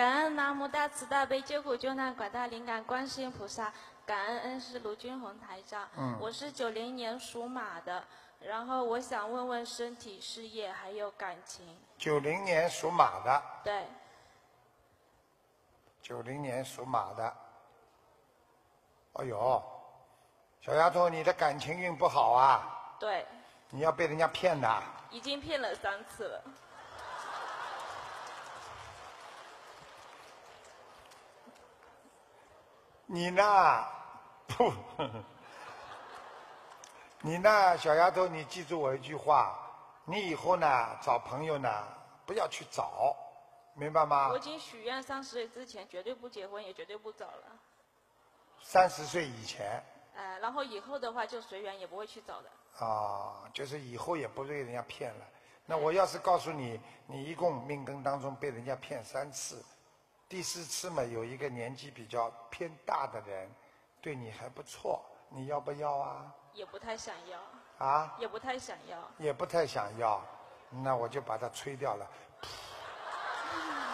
感恩南无大慈大悲救苦救难广大灵感观世音菩萨，感恩恩师卢俊宏台长。嗯，我是九零年属马的，然后我想问问身体、事业还有感情。九零年属马的。对。九零年属马的。哎呦，小丫头，你的感情运不好啊。对。你要被人家骗的。已经骗了三次了。你呢？不，你呢，小丫头，你记住我一句话，你以后呢找朋友呢不要去找，明白吗？我已经许愿，三十岁之前绝对不结婚，也绝对不找了。三十岁以前。呃，然后以后的话就随缘，也不会去找的。啊，就是以后也不被人家骗了。那我要是告诉你，你一共命根当中被人家骗三次。第四次嘛，有一个年纪比较偏大的人，对你还不错，你要不要啊？也不太想要。啊？也不太想要。也不太想要，那我就把它吹掉了。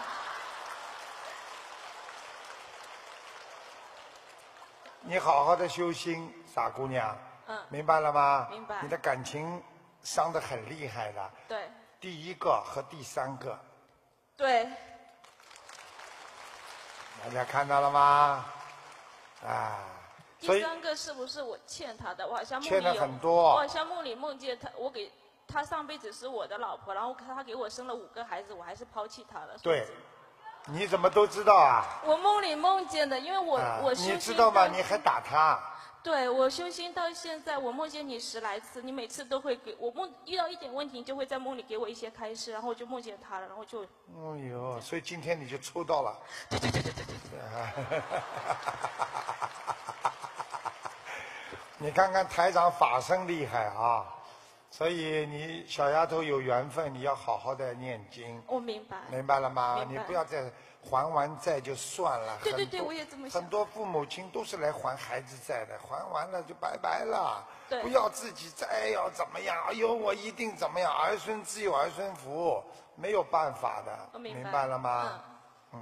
你好好的修心，傻姑娘。嗯。明白了吗？明白。你的感情伤的很厉害的。对。第一个和第三个。对。大家看到了吗？啊，第三个是不是我欠他的？我好像梦里有，我好像梦里梦见他，我给他上辈子是我的老婆，然后他给我生了五个孩子，我还是抛弃他了。对。你怎么都知道啊！我梦里梦见的，因为我我你知道吗？你还打他？对，我修心到现在，我梦见你十来次，你每次都会给我梦遇到一点问题，就会在梦里给我一些开示，然后我就梦见他了，然后就。哦哟，所以今天你就抽到了。对对对对对对对。你看看台长法身厉害啊！所以你小丫头有缘分，你要好好的念经。我明白。明白了吗？你不要再还完债就算了。对对对，我也这么想。很多父母亲都是来还孩子债的，还完了就拜拜了。对。不要自己再要怎么样？哎呦，我一定怎么样？儿孙自有儿孙福，没有办法的，明白了吗？嗯。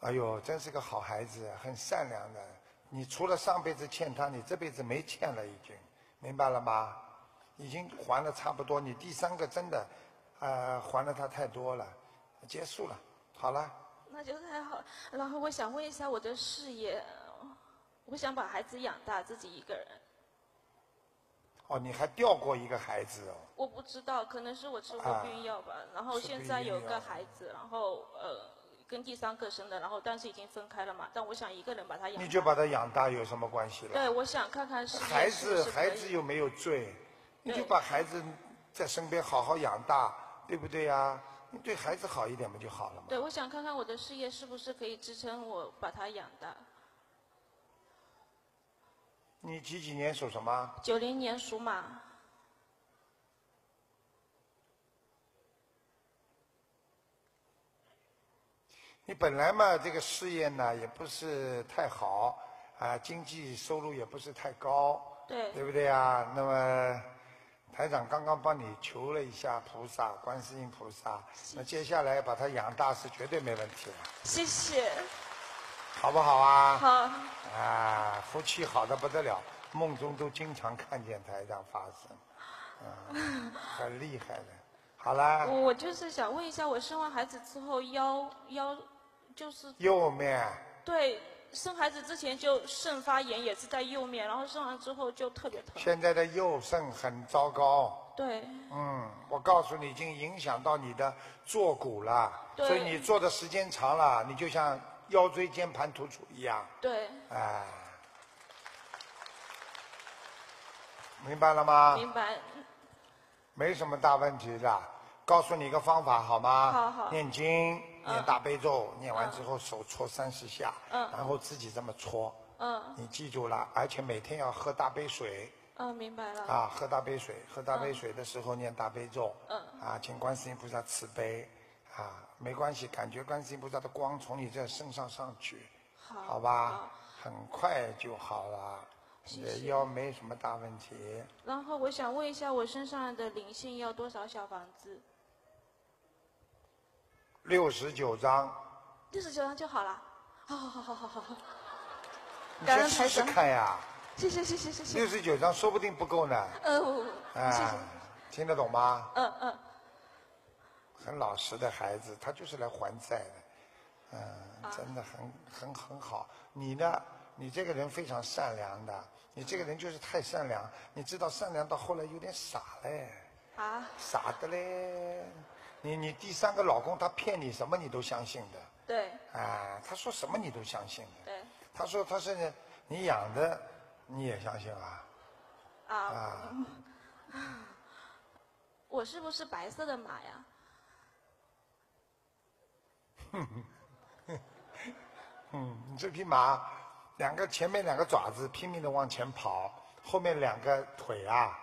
哎呦，真是个好孩子，很善良的。你除了上辈子欠他，你这辈子没欠了已经。明白了吗？已经还了差不多，你第三个真的，呃，还了他太多了，结束了，好了。那就太好了。然后我想问一下我的事业，我想把孩子养大，自己一个人。哦，你还掉过一个孩子哦。我不知道，可能是我吃过避孕药吧。然后现在有个孩子，然后呃。跟第三个生的，然后但是已经分开了嘛，但我想一个人把他养大。你就把他养大有什么关系了？对，我想看看是孩子，孩子有没有罪？你就把孩子在身边好好养大，对不对呀？你对孩子好一点不就好了嘛。对，我想看看我的事业是不是可以支撑我把他养大。你几几年属什么？九零年属马。你本来嘛，这个事业呢也不是太好啊，经济收入也不是太高，对，对不对啊？那么台长刚刚帮你求了一下菩萨，观世音菩萨，那接下来把他养大是绝对没问题了。谢谢。好不好啊？好。啊，夫妻好的不得了，梦中都经常看见台长发生，啊，很厉害的。好啦。我就是想问一下，我生完孩子之后腰腰。就是右面。对，生孩子之前就肾发炎，也是在右面，然后生完之后就特别疼。现在的右肾很糟糕。对。嗯，我告诉你，已经影响到你的坐骨了，所以你坐的时间长了，你就像腰椎间盘突出一样。对。哎。明白了吗？明白。没什么大问题的，告诉你一个方法好吗？好好。念经。念大悲咒，念完之后手搓三十下，然后自己这么搓。嗯，你记住了，而且每天要喝大杯水。嗯，明白了。啊，喝大杯水，喝大杯水的时候念大悲咒。嗯。啊，请观世音菩萨慈悲，啊，没关系，感觉观世音菩萨的光从你这身上上去。好。好吧，很快就好了，腰没什么大问题。然后我想问一下，我身上的灵性要多少小房子？六十九张，六十九张就好了，好好好好好好你先试试看呀。谢谢谢谢谢谢。六十九张说不定不够呢。嗯。啊，听得懂吗？嗯嗯。很老实的孩子，他就是来还债的，嗯，真的很很很好。你呢？你这个人非常善良的，你这个人就是太善良，你知道善良到后来有点傻嘞。啊。傻的嘞。你你第三个老公他骗你什么你都相信的，对，啊，他说什么你都相信的，对，他说他是你养的，你也相信啊？啊，我是不是白色的马呀？嗯，你这匹马，两个前面两个爪子拼命的往前跑，后面两个腿啊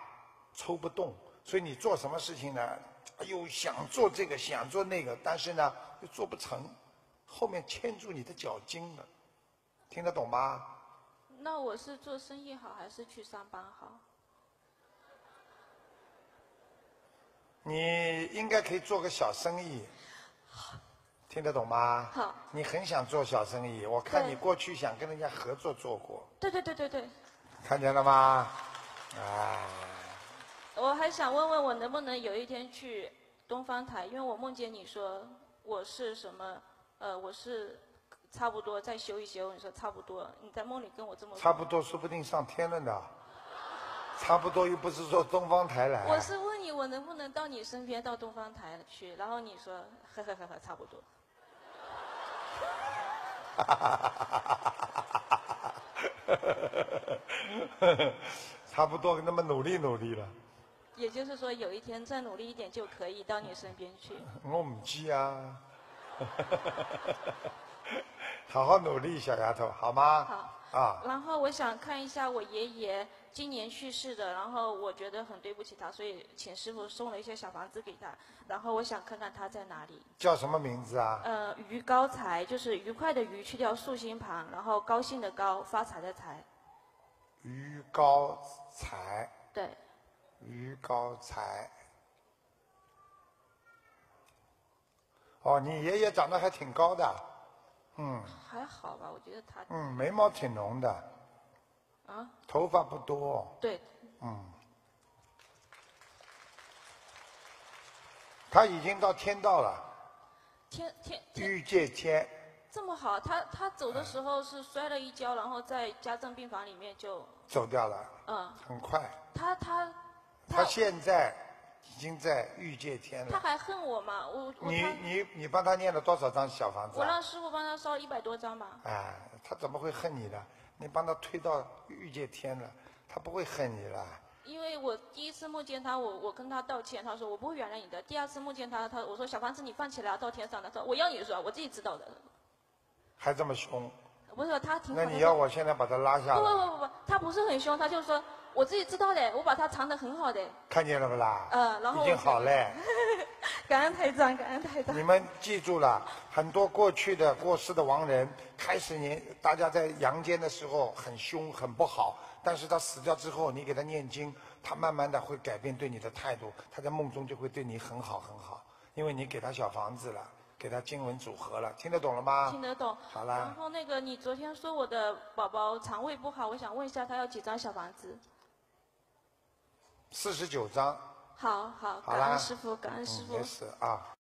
抽不动，所以你做什么事情呢？又想做这个，想做那个，但是呢又做不成，后面牵住你的脚筋了，听得懂吗？那我是做生意好还是去上班好？你应该可以做个小生意，听得懂吗？好，你很想做小生意，我看你过去想跟人家合作做过。对对对对对。看见了吗？哎。我还想问问我能不能有一天去东方台，因为我梦见你说我是什么，呃，我是差不多再修一修，你说差不多。你在梦里跟我这么差不多，说不定上天了呢。差不多又不是说东方台来。我是问你，我能不能到你身边到东方台去？然后你说，呵呵呵呵，差不多。哈哈哈哈哈哈哈哈哈哈哈哈哈哈，差不多，那么努力努力了。也就是说，有一天再努力一点就可以到你身边去。我唔知啊，好好努力，小丫头，好吗？好。啊。然后我想看一下我爷爷今年去世的，然后我觉得很对不起他，所以请师傅送了一些小房子给他。然后我想看看他在哪里。叫什么名字啊？呃，于高才，就是愉快的愉去掉竖心旁，然后高兴的高，发财的财。于高才。对。于高才，哦，你爷爷长得还挺高的，嗯。还好吧，我觉得他。嗯，眉毛挺浓的。啊。头发不多。对。嗯。他已经到天道了。天天。玉界天。这么好，他他走的时候是摔了一跤，然后在家政病房里面就。走掉了。嗯。很快。他他。他现在已经在御界天了。他还恨我吗？我你你你帮他念了多少张小房子？我让师傅帮他烧了一百多张吧。哎，他怎么会恨你呢？你帮他推到御界天了，他不会恨你了。因为我第一次梦见他，我我跟他道歉，他说我不会原谅你的。第二次梦见他，他我说小房子你放起来到天上他说我要你说，我自己知道的。还这么凶？不是他挺。那你要我现在把他拉下？不不不不不，他不是很凶，他就说。我自己知道的，我把它藏得很好的。看见了不啦？嗯，已经好嘞。感恩台长，感恩台长。你们记住了，很多过去的过世的亡人，开始你大家在阳间的时候很凶很不好，但是他死掉之后，你给他念经，他慢慢的会改变对你的态度，他在梦中就会对你很好很好，因为你给他小房子了，给他经文组合了，听得懂了吗？听得懂。好啦。然后那个，你昨天说我的宝宝肠胃不好，我想问一下，他要几张小房子？四十九张，好好，感恩师傅，感恩师傅，啊。